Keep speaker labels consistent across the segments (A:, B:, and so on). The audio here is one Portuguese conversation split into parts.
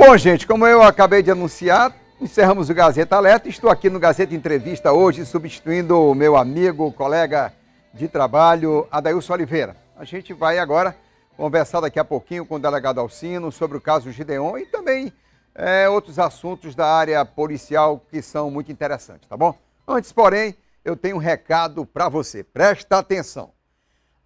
A: Bom, gente, como eu acabei de anunciar, encerramos o Gazeta Alerta. Estou aqui no Gazeta Entrevista hoje, substituindo o meu amigo, colega de trabalho, Adailson Oliveira. A gente vai agora conversar daqui a pouquinho com o delegado Alcino sobre o caso Gideon e também é, outros assuntos da área policial que são muito interessantes, tá bom? Antes, porém, eu tenho um recado para você. Presta atenção.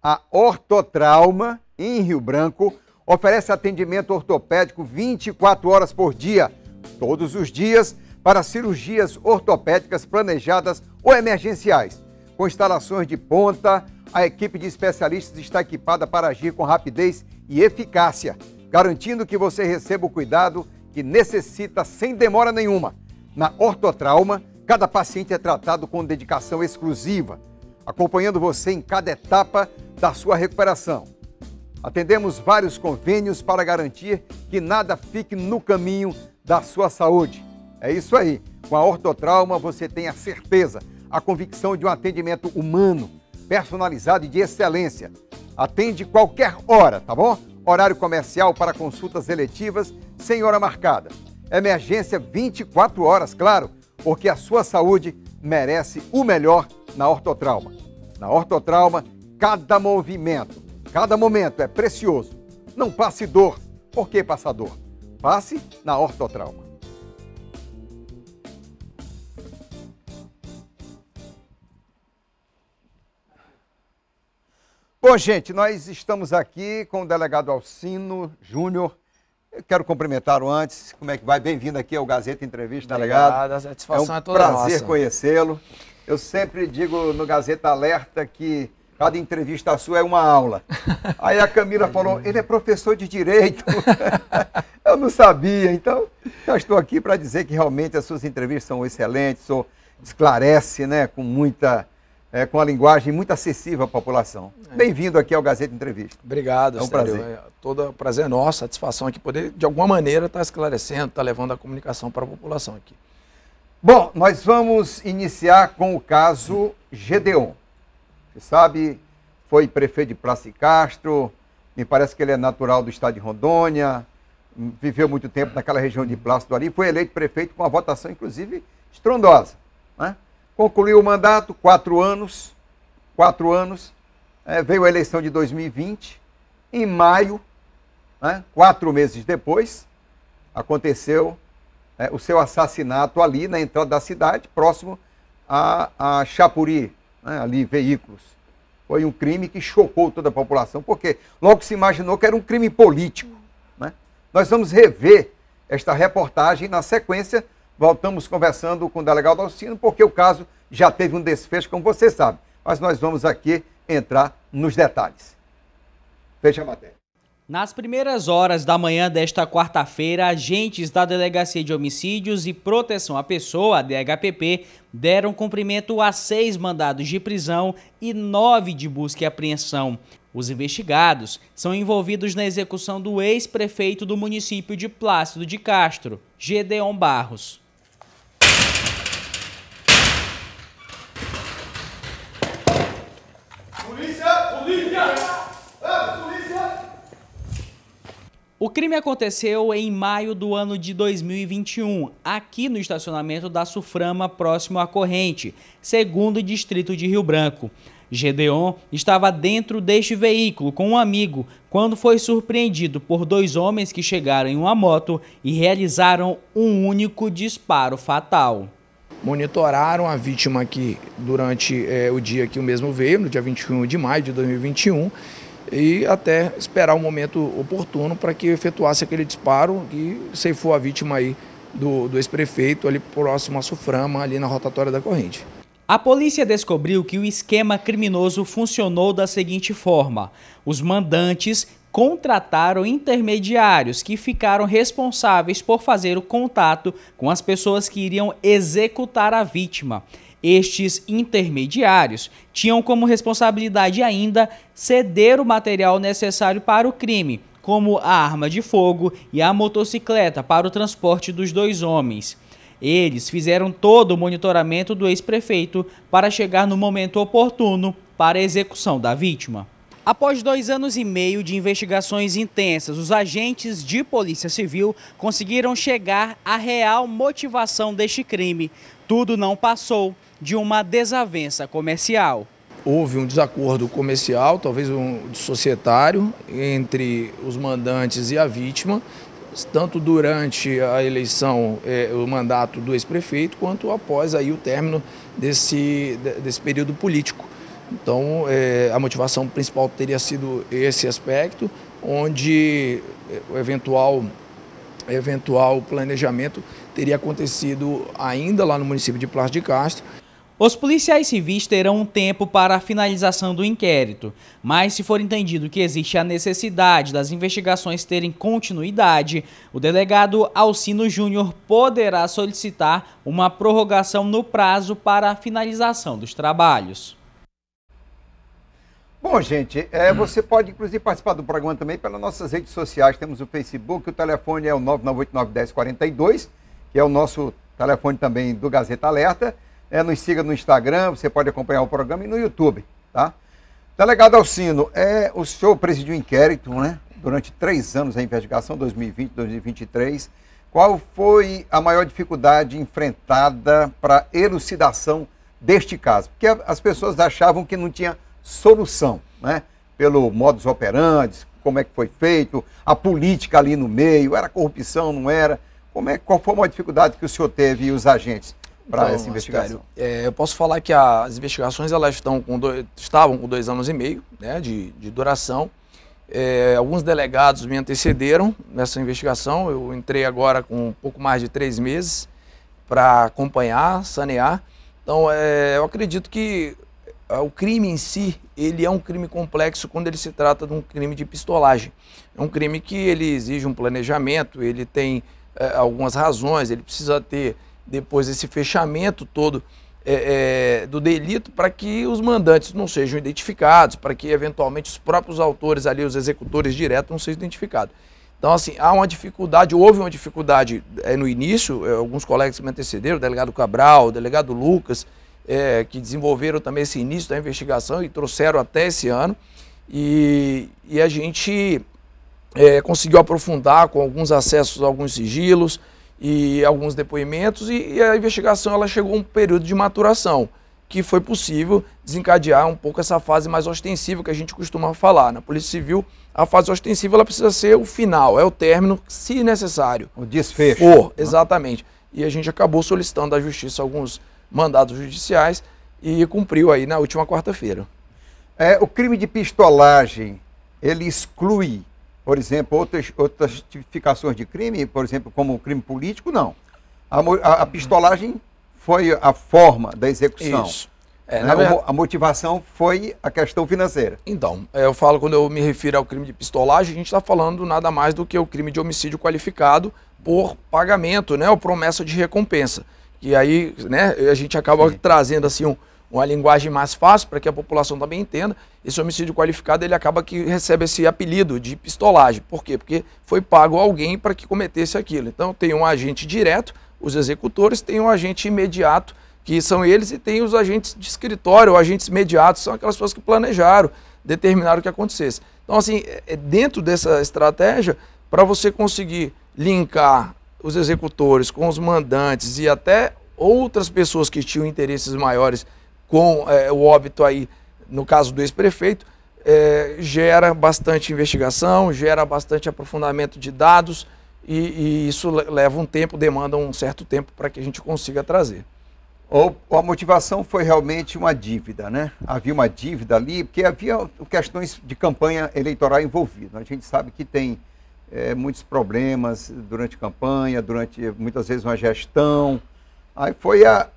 A: A Ortotrauma, em Rio Branco, oferece atendimento ortopédico 24 horas por dia, todos os dias, para cirurgias ortopédicas planejadas ou emergenciais. Com instalações de ponta, a equipe de especialistas está equipada para agir com rapidez e eficácia, garantindo que você receba o cuidado que necessita sem demora nenhuma. Na Ortotrauma, cada paciente é tratado com dedicação exclusiva, acompanhando você em cada etapa da sua recuperação. Atendemos vários convênios para garantir que nada fique no caminho da sua saúde. É isso aí. Com a Ortotrauma você tem a certeza, a convicção de um atendimento humano, personalizado e de excelência. Atende qualquer hora, tá bom? Horário comercial para consultas eletivas sem hora marcada. Emergência 24 horas, claro, porque a sua saúde merece o melhor na Ortotrauma. Na Ortotrauma, cada movimento Cada momento é precioso. Não passe dor. Por que passar dor? Passe na ortotrauma. Bom, gente, nós estamos aqui com o delegado Alcino Júnior. Quero cumprimentá-lo antes. Como é que vai? Bem-vindo aqui ao Gazeta Entrevista, Obrigado, delegado. A satisfação é, um é toda nossa. prazer conhecê-lo. Eu sempre digo no Gazeta Alerta que Cada entrevista sua é uma aula. Aí a Camila falou: ele é professor de direito. eu não sabia, então já estou aqui para dizer que realmente as suas entrevistas são excelentes, ou esclarece, né, com muita. É, com a linguagem muito acessível à população. É. Bem-vindo aqui ao Gazeta Entrevista. Obrigado, é um Stério. prazer. É
B: todo prazer é
A: nosso, satisfação aqui
B: poder, de alguma maneira, estar tá esclarecendo, estar tá levando a comunicação para a população aqui. Bom, nós
A: vamos iniciar com o caso Gedeon. Você sabe, foi prefeito de Praça e Castro, me parece que ele é natural do estado de Rondônia, viveu muito tempo naquela região de Plácido ali, foi eleito prefeito com uma votação, inclusive, estrondosa. Né? Concluiu o mandato, quatro anos, quatro anos, é, veio a eleição de 2020, em maio, né, quatro meses depois, aconteceu é, o seu assassinato ali na entrada da cidade, próximo a, a Chapuri, né, ali veículos. Foi um crime que chocou toda a população, porque logo se imaginou que era um crime político. Né? Nós vamos rever esta reportagem na sequência. Voltamos conversando com o delegado Alcino, porque o caso já teve um desfecho, como você sabe. Mas nós vamos aqui entrar nos detalhes. Fecha a matéria.
C: Nas primeiras horas da manhã desta quarta-feira, agentes da Delegacia de Homicídios e Proteção à Pessoa, DHPP, deram cumprimento a seis mandados de prisão e nove de busca e apreensão. Os investigados são envolvidos na execução do ex-prefeito do município de Plácido de Castro, Gedeon Barros. O crime aconteceu em maio do ano de 2021, aqui no estacionamento da Suframa, próximo à corrente, segundo o distrito de Rio Branco. Gedeon estava dentro deste veículo com um amigo quando foi surpreendido por dois homens que chegaram em uma moto e realizaram um único disparo fatal.
B: Monitoraram a vítima aqui durante é, o dia que o mesmo veio, no dia 21 de maio de 2021, e até esperar o momento oportuno para que efetuasse aquele disparo e ceifou a vítima aí do, do ex-prefeito ali próximo à Suframa, ali na
C: rotatória da corrente. A polícia descobriu que o esquema criminoso funcionou da seguinte forma: os mandantes contrataram intermediários que ficaram responsáveis por fazer o contato com as pessoas que iriam executar a vítima. Estes intermediários tinham como responsabilidade ainda ceder o material necessário para o crime, como a arma de fogo e a motocicleta para o transporte dos dois homens. Eles fizeram todo o monitoramento do ex-prefeito para chegar no momento oportuno para a execução da vítima. Após dois anos e meio de investigações intensas, os agentes de Polícia Civil conseguiram chegar à real motivação deste crime. Tudo não passou de uma desavença comercial.
B: Houve um desacordo comercial, talvez um societário, entre os mandantes e a vítima, tanto durante a eleição, é, o mandato do ex-prefeito, quanto após aí o término desse, desse período político. Então, é, a motivação principal teria sido esse aspecto, onde é, o eventual, eventual planejamento teria acontecido ainda lá no município de Plácido de
C: Castro. Os policiais civis terão um tempo para a finalização do inquérito, mas se for entendido que existe a necessidade das investigações terem continuidade, o delegado Alcino Júnior poderá solicitar uma prorrogação no prazo para a finalização dos trabalhos. Bom,
A: gente, é, você pode inclusive participar do programa também pelas nossas redes sociais. Temos o Facebook, o telefone é o 99891042, que é o nosso telefone também do Gazeta Alerta. É, nos siga no Instagram, você pode acompanhar o programa e no YouTube, tá? Delegado Alcino, é, o senhor presidiu um inquérito, né? Durante três anos a investigação, 2020, 2023. Qual foi a maior dificuldade enfrentada para elucidação deste caso? Porque as pessoas achavam que não tinha solução, né? Pelo modus operandi, como é que foi feito, a política ali no meio, era corrupção, não era? Como é, qual foi a maior dificuldade que o senhor teve e os agentes para então, essa investigação?
B: É, eu posso falar que as investigações elas estão com dois, estavam com dois anos e meio né, de, de duração. É, alguns delegados me antecederam nessa investigação. Eu entrei agora com um pouco mais de três meses para acompanhar, sanear. Então, é, eu acredito que é, o crime em si, ele é um crime complexo quando ele se trata de um crime de pistolagem. É um crime que ele exige um planejamento, ele tem é, algumas razões, ele precisa ter depois esse fechamento todo é, é, do delito para que os mandantes não sejam identificados, para que eventualmente os próprios autores ali, os executores diretos, não sejam identificados. Então, assim, há uma dificuldade, houve uma dificuldade é, no início, é, alguns colegas que me antecederam, o delegado Cabral, o delegado Lucas, é, que desenvolveram também esse início da investigação e trouxeram até esse ano. E, e a gente é, conseguiu aprofundar com alguns acessos, alguns sigilos, e alguns depoimentos e, e a investigação ela chegou a um período de maturação que foi possível desencadear um pouco essa fase mais ostensiva que a gente costuma falar. Na né? Polícia Civil, a fase ostensiva ela precisa ser o final, é o término, se necessário. O desfecho. For, exatamente. E a gente acabou solicitando à Justiça alguns mandados judiciais e cumpriu aí na última quarta-feira. É, o crime de
A: pistolagem, ele exclui por exemplo, outras, outras tipificações de crime, por exemplo, como o crime político, não. A, a, a pistolagem foi a forma da execução. Isso. É, né? verdade... A motivação foi a questão financeira. Então,
B: é, eu falo, quando eu me refiro ao crime de pistolagem, a gente está falando nada mais do que o crime de homicídio qualificado por pagamento, né? Ou promessa de recompensa. E aí, né, a gente acaba Sim. trazendo assim um uma linguagem mais fácil para que a população também entenda, esse homicídio qualificado ele acaba que recebe esse apelido de pistolagem. Por quê? Porque foi pago alguém para que cometesse aquilo. Então tem um agente direto, os executores, tem um agente imediato, que são eles, e tem os agentes de escritório, ou agentes imediatos, são aquelas pessoas que planejaram, determinaram que acontecesse. Então, assim, é, é dentro dessa estratégia, para você conseguir linkar os executores com os mandantes e até outras pessoas que tinham interesses maiores com é, o óbito aí, no caso do ex-prefeito, é, gera bastante investigação, gera bastante aprofundamento de dados e,
A: e, isso leva um tempo, demanda um certo tempo para que a gente consiga trazer. Ou a motivação foi realmente uma dívida, né? Havia uma dívida ali, porque havia questões de campanha eleitoral envolvidas A gente sabe que tem é, muitos problemas durante campanha, durante muitas vezes uma gestão. Aí foi a,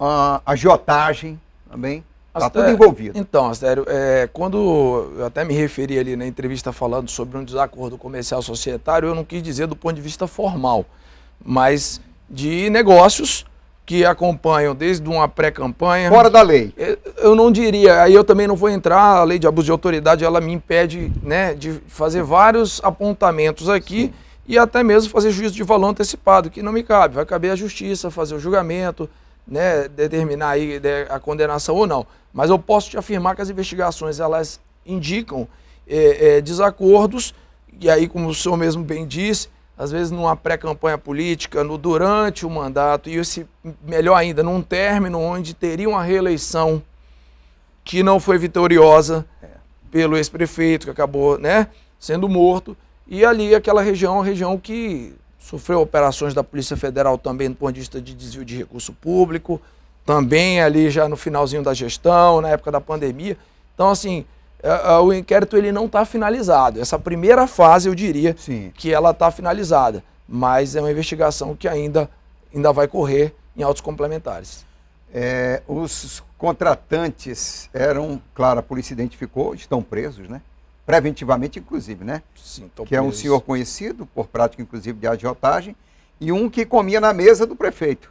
A: a agiotagem também. Está tudo é, envolvido. Então, Astério, é, quando
B: eu até me referi ali na entrevista falando sobre um desacordo comercial societário, eu não quis dizer do ponto de vista formal, mas de negócios que acompanham desde uma pré-campanha. Fora da lei. Eu não diria, aí eu também não vou entrar, a lei de abuso de autoridade ela me impede né, de fazer vários apontamentos aqui. Sim. E até mesmo fazer juízo de valor antecipado, que não me cabe. Vai caber a justiça fazer o julgamento, né, determinar aí né, a condenação ou não. Mas eu posso te afirmar que as investigações elas indicam é, é, desacordos, e aí, como o senhor mesmo bem disse, às vezes numa pré-campanha política, no durante o mandato, e esse, melhor ainda, num término onde teria uma reeleição que não foi vitoriosa é. pelo ex-prefeito, que acabou né, sendo morto, e ali aquela região, a região que sofreu operações da Polícia Federal também do ponto de vista de desvio de recurso público, também ali já no finalzinho da gestão, na época da pandemia. Então, assim, é, é, o inquérito ele não está finalizado. Essa primeira fase, eu diria Sim. que ela está finalizada, mas é uma investigação que ainda, ainda vai correr em autos complementares.
A: É, os contratantes eram, claro, a polícia identificou, estão presos, né? preventivamente, inclusive, né? Sim, Sinto que é um senhor conhecido por prática, inclusive, de agiotagem, e um que comia na mesa do prefeito.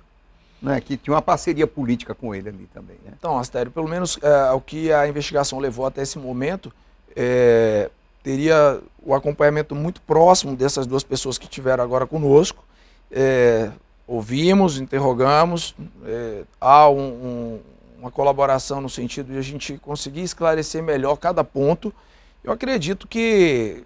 A: Né, que tinha uma parceria política com ele ali também. Né?
B: Então, Astério, pelo menos é, o que a investigação levou até esse momento, é, teria o acompanhamento muito próximo dessas duas pessoas que tiveram agora conosco. É, ouvimos, interrogamos, é, há um, um, uma colaboração no sentido de a gente conseguir esclarecer melhor cada ponto eu acredito que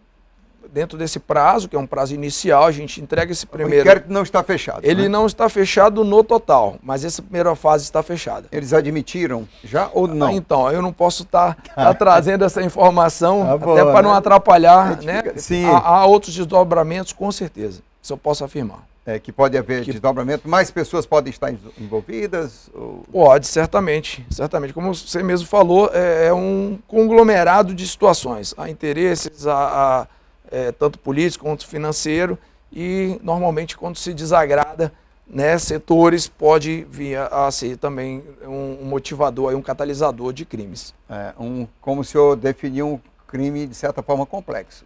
B: dentro desse prazo, que é um prazo inicial, a gente entrega esse primeiro. O inquérito não está fechado. Ele né? não está fechado no total, mas essa primeira fase está fechada. Eles admitiram já ou ah, não? Ah, então, eu não posso estar tá, tá trazendo essa informação,
A: tá até para não né? atrapalhar, é né? Sim. Há, há outros desdobramentos, com certeza, isso eu posso afirmar é, que pode haver que... desdobramento, mais pessoas podem estar envolvidas? Ou... Pode, certamente.
B: Certamente. Como você mesmo falou, é, é, um
A: conglomerado de
B: situações. Há interesses, há, há é, tanto político quanto financeiro, e normalmente quando se desagrada né, setores, pode vir a ser também
A: um, motivador, um catalisador de crimes. É, um, como o senhor definiu um crime, de certa forma, complexo.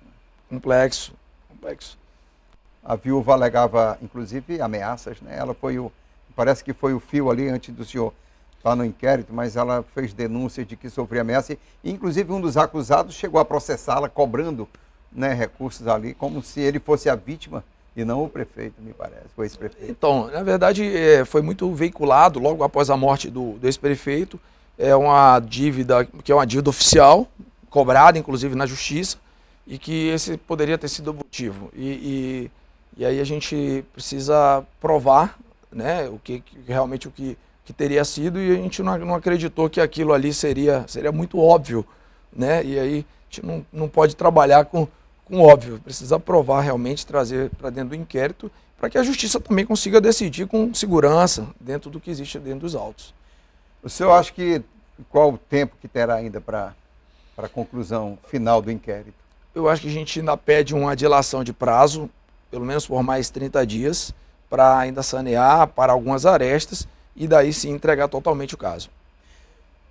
A: Complexo, complexo. A viúva alegava, inclusive, ameaças, né? Ela foi o, parece que foi o fio ali antes do senhor lá no inquérito, mas ela fez denúncias de que sofria ameaça. E, inclusive, um dos acusados chegou a processá-la, cobrando né, recursos ali, como se ele fosse a vítima e não o prefeito, me parece, Foi ex-prefeito. Então,
B: na verdade, é, foi muito veiculado logo após a morte do, do ex-prefeito. É uma dívida, que é uma dívida oficial, cobrada, inclusive, na justiça, e que esse poderia ter sido o motivo. e, e e aí a gente precisa provar né, o que, realmente o que, que teria sido e a gente não, não acreditou que aquilo ali seria, seria muito óbvio. Né? E aí a gente não, não pode trabalhar com, com óbvio, precisa provar realmente, trazer para dentro do inquérito para que a justiça também consiga decidir com segurança dentro do que existe dentro dos autos. O senhor acha que qual o tempo que terá ainda para a conclusão final do inquérito? Eu acho que a gente ainda pede uma dilação de prazo pelo menos por mais 30 dias, para ainda sanear, para algumas arestas e daí se entregar totalmente o caso.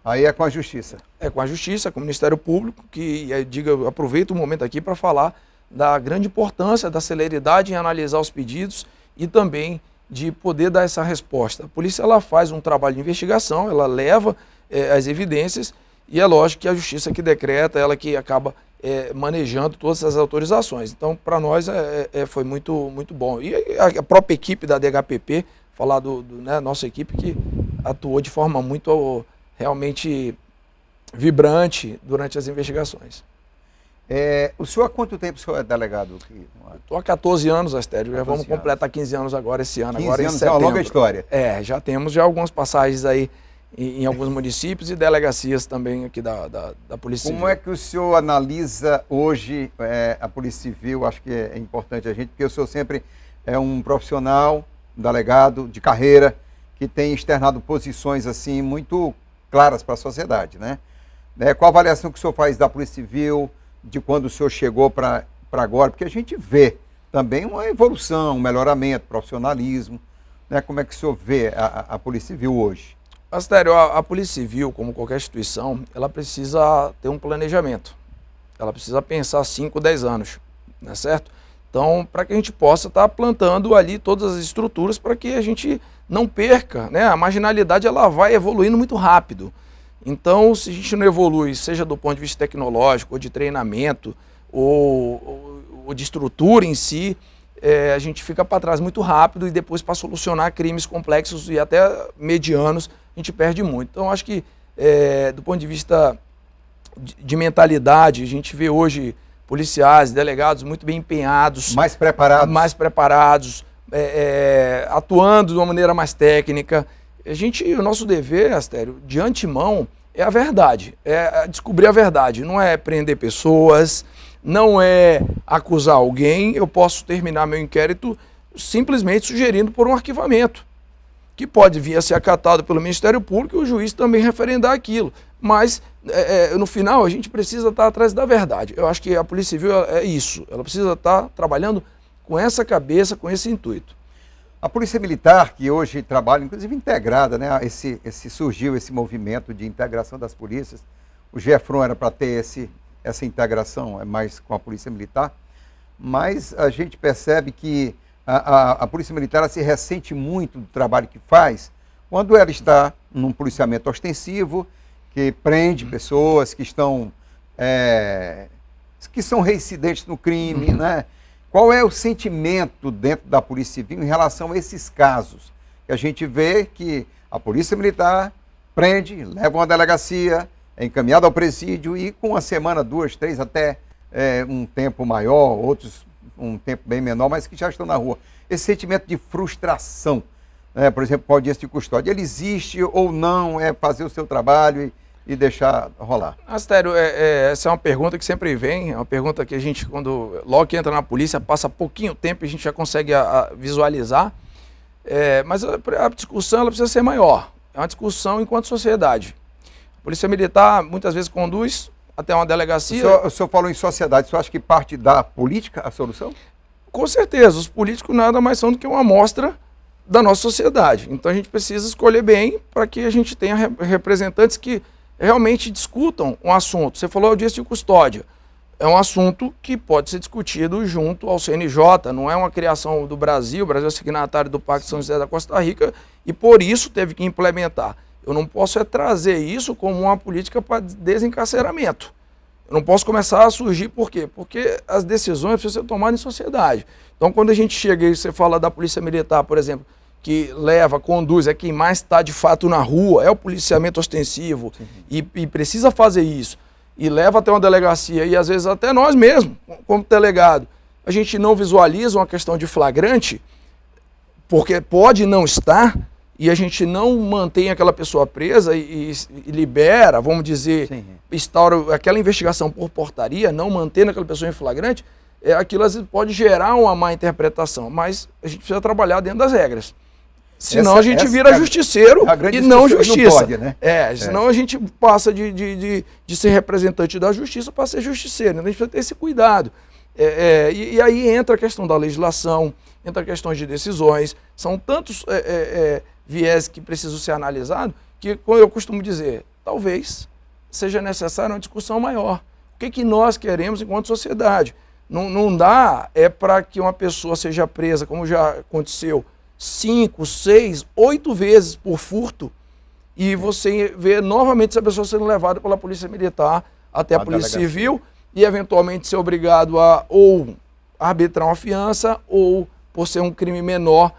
B: Aí é com a justiça. É com a justiça, com o Ministério Público, que eh, diga, aproveito o momento aqui para falar da grande importância da celeridade em analisar os pedidos e também de poder dar essa resposta. A polícia ela faz um trabalho de investigação, ela leva é, as evidências e é lógico que a justiça que decreta, ela que acaba é, manejando todas essas autorizações. Então, para nós é, é, é, foi muito, muito bom. E a, própria equipe da DHPP, falar do, do né, nossa equipe que atuou de forma muito oh, realmente vibrante durante as investigações. É, o senhor há quanto tempo o senhor é delegado? Estou há 14 anos, Astério. 14 já vamos anos. completar 15 anos agora esse
A: ano. 15 agora anos, em setembro. é uma longa história.
B: É, já temos já algumas passagens aí em, em, alguns municípios e delegacias também aqui da, da, da Polícia Civil. Como é
A: que o senhor analisa hoje é, a Polícia Civil? Acho que é, importante a gente, porque o senhor sempre é um profissional, um delegado de carreira, que tem externado posições assim muito claras para a sociedade, né? É, qual a avaliação que o senhor faz da Polícia Civil, de quando o senhor chegou para agora? Porque a gente vê também uma evolução, um melhoramento, profissionalismo. Né? Como é que o senhor vê a, a Polícia Civil hoje?
B: Astério, a, a Polícia Civil, como qualquer instituição, ela precisa ter um planejamento. Ela precisa pensar 5, 10 anos, não é certo? Então, para que a gente possa estar tá plantando ali todas as estruturas para que a gente não perca, né? A marginalidade ela vai evoluindo muito rápido. Então, se a gente não evolui, seja do ponto de vista tecnológico, ou de treinamento, ou, ou, ou de estrutura em si, é, a gente fica para trás muito rápido e depois para solucionar crimes complexos e até medianos a gente perde muito. Então acho que é, do ponto de vista de, de mentalidade, a gente vê hoje policiais, delegados muito bem empenhados, mais preparados, mais preparados, é, é atuando de uma maneira mais técnica. A gente, o nosso dever, Astério, de antemão é a verdade, é, é descobrir a verdade, não é prender pessoas, não é acusar alguém, eu posso terminar meu inquérito simplesmente sugerindo por um arquivamento, que pode vir a ser acatado pelo Ministério Público e o juiz também referendar aquilo. Mas, é, é no final, a gente precisa estar atrás da verdade. Eu acho que a Polícia Civil é isso, ela precisa estar trabalhando com essa cabeça, com esse
A: intuito. A Polícia Militar, que hoje trabalha, inclusive integrada, né? Esse, esse surgiu esse movimento de integração das polícias. O Gefron era para ter esse, essa integração é mais com a Polícia Militar, mas a gente percebe que a, a, a Polícia Militar se ressente muito do trabalho que faz quando ela está num policiamento ostensivo, que prende pessoas que estão é, que são reincidentes no crime, uhum. né? Qual é o sentimento dentro da Polícia Civil em relação a esses casos? Que a gente vê que a Polícia Militar prende, leva uma delegacia, encaminhado ao presídio e com uma semana, duas, três, até é, um tempo maior, outros um tempo bem menor, mas que já estão na rua. Esse sentimento de frustração, né, por exemplo, com a audiência de custódia, ele existe ou não? É fazer o seu trabalho e, e deixar rolar?
B: Astério, é, é, essa é uma pergunta que sempre vem, é uma pergunta que a gente, quando logo que entra na polícia, passa pouquinho tempo e a gente já consegue a, a visualizar. É, mas a, a discussão ela precisa ser maior. É uma discussão enquanto sociedade. Polícia Militar muitas vezes conduz até uma delegacia. O senhor, o senhor falou em sociedade,
A: o senhor acha que parte da política é a solução?
B: Com certeza, os políticos nada mais são do que uma amostra da nossa sociedade. Então a gente precisa escolher bem para que a gente tenha representantes que realmente discutam um assunto. Você falou audiência de custódia. É um assunto que pode ser discutido junto ao CNJ, não é uma criação do Brasil, o Brasil é signatário do Pacto São José da Costa Rica e por isso teve que implementar. Eu não posso é trazer isso como uma política para desencarceramento. Eu não posso começar a surgir, por quê? Porque as decisões precisam ser tomadas em sociedade. Então, quando a gente chega e você fala da polícia militar, por exemplo, que leva, conduz, é quem mais está de fato na rua, é o policiamento ostensivo e, e, precisa fazer isso. E leva até uma delegacia, e às vezes até nós mesmos, como delegado. A gente não visualiza uma questão de flagrante, porque pode não estar, e a gente não mantém aquela pessoa presa e, e libera, vamos dizer, instaura aquela investigação por portaria, não mantendo aquela pessoa em flagrante, é, aquilo às vezes pode gerar uma má interpretação, mas a gente precisa trabalhar dentro das regras.
C: Senão essa, a gente vira é
B: justiceiro e não justiça. Não pode, né? É, é. senão é. a gente passa de, de, de, de, ser representante da justiça para ser justiceiro. Né? A gente precisa ter esse cuidado. É, é, e, e, aí entra a questão da legislação, entra a questão de decisões. São tantos é, viés que precisam ser analisados, que, como eu costumo dizer, talvez seja necessária uma discussão maior. O que, que nós queremos enquanto sociedade? Não, não dá é para que uma pessoa seja presa, como já aconteceu, cinco, seis, oito vezes por furto, e você vê novamente essa pessoa sendo levada pela polícia militar até a, a polícia delegacia. civil e eventualmente ser obrigado a ou arbitrar uma fiança ou por ser um crime menor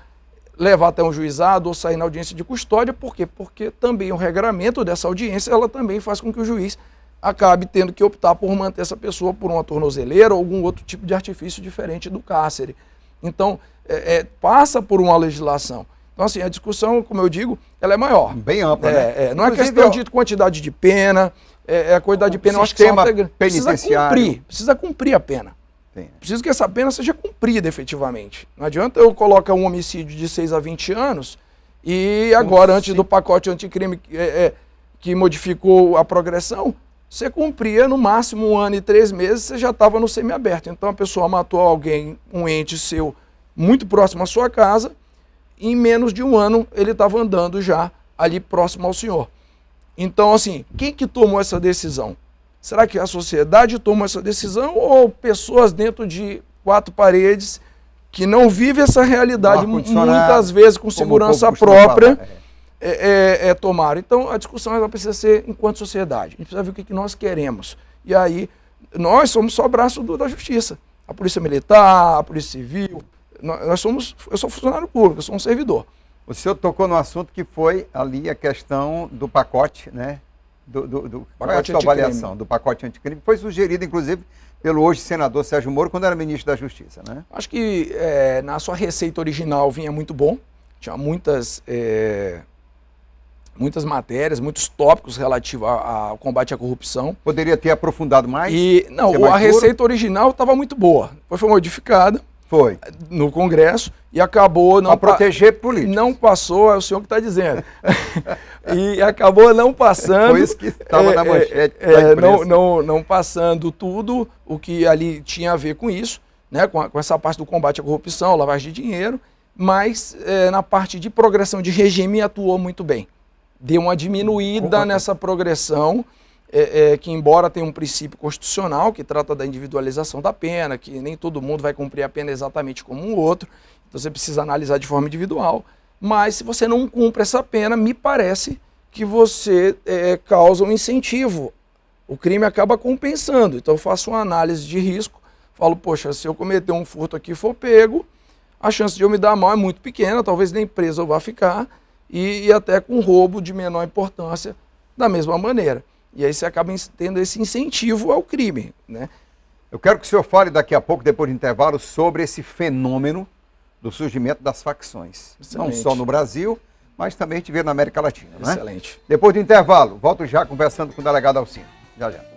B: levar até um juizado ou sair na audiência de custódia, por quê? Porque também o regramento dessa audiência, ela também faz com que o juiz acabe tendo que optar por manter essa pessoa por uma tornozeleira ou algum outro tipo de artifício diferente do cárcere. Então, é, é, passa por uma legislação. Então, assim, a discussão, como eu digo, ela é maior. Bem ampla, né? é, né? não é questão de quantidade de pena, é, é, a quantidade de pena, eu acho que penitenciário. Precisa cumprir, precisa cumprir a pena. Preciso que essa pena seja cumprida efetivamente. Não adianta eu colocar um homicídio de 6 a 20 anos e agora, antes do pacote anticrime é, é, que modificou a progressão, você cumpria no máximo um ano e três meses, você já estava no semiaberto. Então a pessoa matou alguém, um ente seu, muito próximo à sua casa, e em menos de um ano ele estava andando já ali próximo ao senhor. Então, assim, quem que tomou essa decisão? Será que a sociedade toma essa decisão ou pessoas dentro de quatro paredes que não vivem essa realidade muitas vezes com segurança própria é. é. É, é, tomaram? Então a discussão ela precisa ser enquanto sociedade. A gente precisa ver o que, que nós queremos. E aí nós somos só braço do, da justiça. A polícia militar, a polícia civil. Nós, nós somos,
A: eu sou funcionário público, eu sou um servidor. O senhor tocou no assunto que foi ali a questão do pacote, né? do, do, do pacote de avaliação, do pacote anticrime, foi sugerido, inclusive, pelo hoje senador Sérgio Moro, quando era ministro da Justiça, né?
B: Acho que é, na sua receita original vinha muito bom, tinha muitas, é, muitas matérias, muitos tópicos relativos ao combate à corrupção. Poderia ter aprofundado mais? E, não, a receita original estava muito boa, depois foi modificada. Foi. No Congresso, e acabou não para proteger político. Não passou, é o senhor que está dizendo. e acabou não passando. Foi isso que estava é, na é, manchete. É, não, não, não passando tudo o que ali tinha a ver com isso, né, com, a, com essa parte do combate à corrupção, lavagem de dinheiro, mas é, na parte de progressão de regime atuou muito bem. Deu uma diminuída nessa progressão. É, é, que embora tenha um princípio constitucional que trata da individualização da pena, que nem todo mundo vai cumprir a pena exatamente como um outro, então você precisa analisar de forma individual. Mas se você não cumpre essa pena, me parece que você é, causa um incentivo. O crime acaba compensando. Então eu faço uma análise de risco, falo, poxa, se eu cometer um furto aqui e for pego, a chance de eu me dar mal é muito pequena, talvez nem preso eu vá ficar, e, e até com roubo de menor importância,
A: da mesma maneira. E aí você acaba tendo esse incentivo ao crime, né? Eu quero que o senhor fale daqui a pouco, depois do intervalo, sobre esse fenômeno do surgimento das facções. Excelente. Não só no Brasil, mas também a gente vê na América Latina. Né? Excelente. Né? Depois do intervalo, volto já conversando com o delegado Alcino. Já, já.